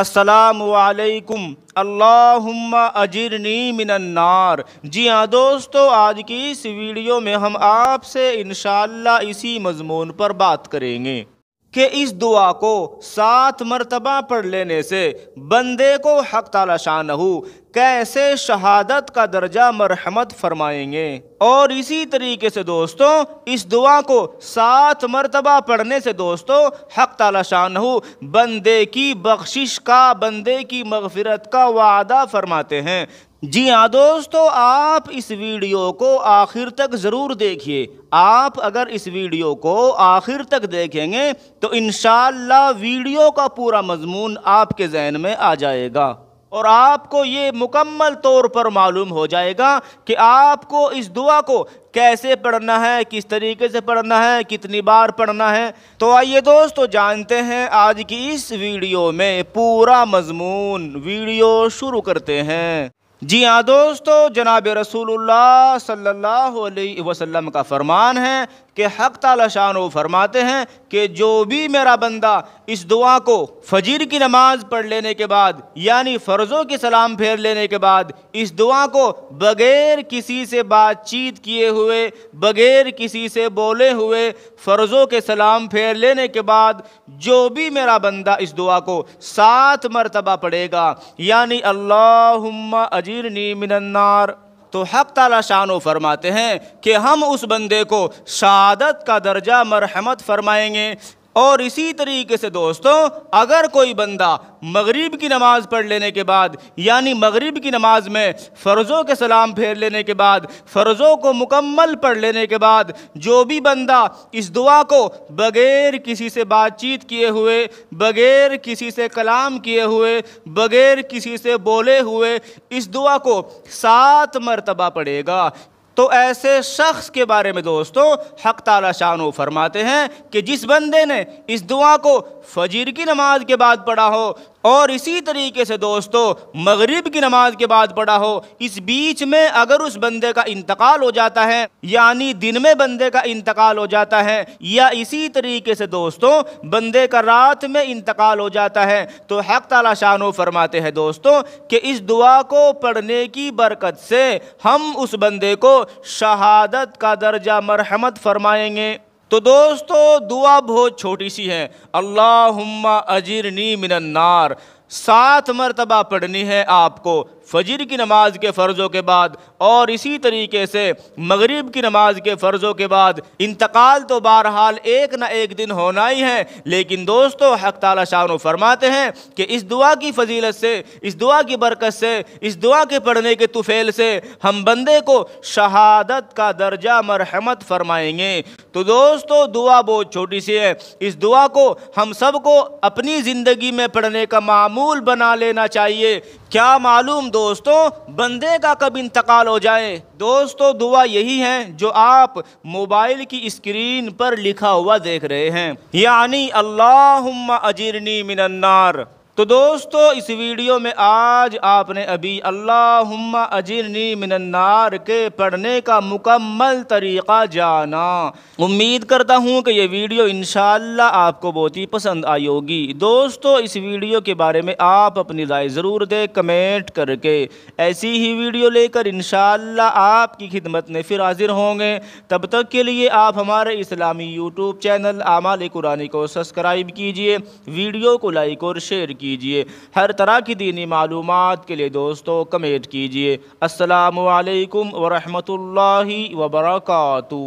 असलकुम अल्लाहुम्मा अजरनी मिनन्नार जी हाँ दोस्तों आज की इस वीडियो में हम आपसे इन इसी मजमून पर बात करेंगे कि इस दुआ को सात मरतबा पढ़ लेने से बंदे को हक ताला हो कैसे शहादत का दर्जा मरहमत फरमाएंगे और इसी तरीके से दोस्तों इस दुआ को सात मरतबा पढ़ने से दोस्तों हक ताला शाह बंदे की बख्शिश का बंदे की मगफिरत का वादा फरमाते हैं जी हाँ दोस्तों आप इस वीडियो को आखिर तक ज़रूर देखिए आप अगर इस वीडियो को आखिर तक देखेंगे तो इन वीडियो का पूरा मजमून आपके जहन में आ जाएगा और आपको ये मुकम्मल तौर पर मालूम हो जाएगा कि आपको इस दुआ को कैसे पढ़ना है किस तरीके से पढ़ना है कितनी बार पढ़ना है तो आइए दोस्तों जानते हैं आज की इस वीडियो में पूरा मजमून वीडियो शुरू करते हैं जी हाँ दोस्तों जनाब रसूलुल्लाह सल्लल्लाहु अलैहि वसल्लम का फरमान है कि हक तलाशान शान फरमाते हैं कि जो भी मेरा बंदा इस दुआ को फजीर की नमाज पढ़ लेने के बाद यानी फ़र्ज़ों की सलाम फेर लेने के बाद इस दुआ को बग़ैर किसी से बातचीत किए हुए बग़ैर किसी से बोले हुए फ़र्ज़ों के सलाम फेर लेने के बाद जो भी मेरा बंदा इस दुआ को सात मरतबा पढ़ेगा यानी अल्लाह नी मिनन्नार तो हक ताला शानो फरमाते हैं कि हम उस बंदे को शहादत का दर्जा मरहमत फरमाएंगे और इसी तरीके से दोस्तों अगर कोई बंदा मगरिब की नमाज़ पढ़ लेने के बाद यानी मगरिब की नमाज में फ़र्ज़ों के सलाम फेर लेने के बाद फ़र्ज़ों को मुकम्मल पढ़ लेने के बाद जो भी बंदा इस दुआ को बग़ैर किसी से बातचीत किए हुए बग़ैर किसी से कलाम किए हुए बग़ैर किसी से बोले हुए इस दुआ को सात मरतबा पढ़ेगा तो ऐसे शख्स के बारे में दोस्तों हक ताला शानो फरमाते हैं कि जिस बंदे ने इस दुआ को फजीर की नमाज के बाद पढ़ा हो और इसी तरीके से दोस्तों मगरिब की नमाज के बाद पढ़ा हो इस बीच में अगर उस बंदे का इंतकाल हो जाता है यानी दिन में बंदे का इंतकाल हो जाता है या इसी तरीके से दोस्तों बंदे का रात में इंतकाल हो जाता है तो हक ताला शानो फरमाते हैं दोस्तों कि इस दुआ को पढ़ने की बरकत से हम उस बंदे को शहादत का दर्जा मरहमत फरमाएंगे तो दोस्तों दुआ बहुत छोटी सी है अल्लाह अजीरनी मिनन्नार सात मरतबा पढ़नी है आपको फजर की नमाज के फ़र्ज़ों के बाद और इसी तरीके से मगरिब की नमाज के फ़र्ज़ों के बाद इंतकाल तो बहरहाल एक ना एक दिन होना ही है लेकिन दोस्तों हक ताला शाह फरमाते हैं कि इस दुआ की फजीलत से इस दुआ की बरकत से इस दुआ के पढ़ने के तुफेल से हम बंदे को शहादत का दर्जा मरहमत फरमाएंगे तो दोस्तों दुआ बहुत छोटी सी है इस दुआ को हम सबको अपनी ज़िंदगी में पढ़ने का माम मामूल बना लेना चाहिए क्या मालूम दोस्तों बंदे का कब इंतकाल हो जाए दोस्तों दुआ यही है जो आप मोबाइल की स्क्रीन पर लिखा हुआ देख रहे हैं यानी अल्लाह अजीरनी मिनन्नार तो दोस्तों इस वीडियो में आज आपने अभी अल्लाहुम्मा अजिरनी मिनन्नार के पढ़ने का मुकम्मल तरीक़ा जाना उम्मीद करता हूँ कि ये वीडियो इनशाला आपको बहुत ही पसंद आई होगी दोस्तों इस वीडियो के बारे में आप अपनी राय ज़रूर दें कमेंट करके ऐसी ही वीडियो लेकर इनशाला आपकी खिदमत में फिर हाजिर होंगे तब तक के लिए आप हमारे इस्लामी यूट्यूब चैनल आमाल कुरानी को सब्सक्राइब कीजिए वीडियो को लाइक और शेयर कीजिए हर तरह की दीनी मालूम के लिए दोस्तों कमेंट कीजिए असलकम वरहमल वबरकू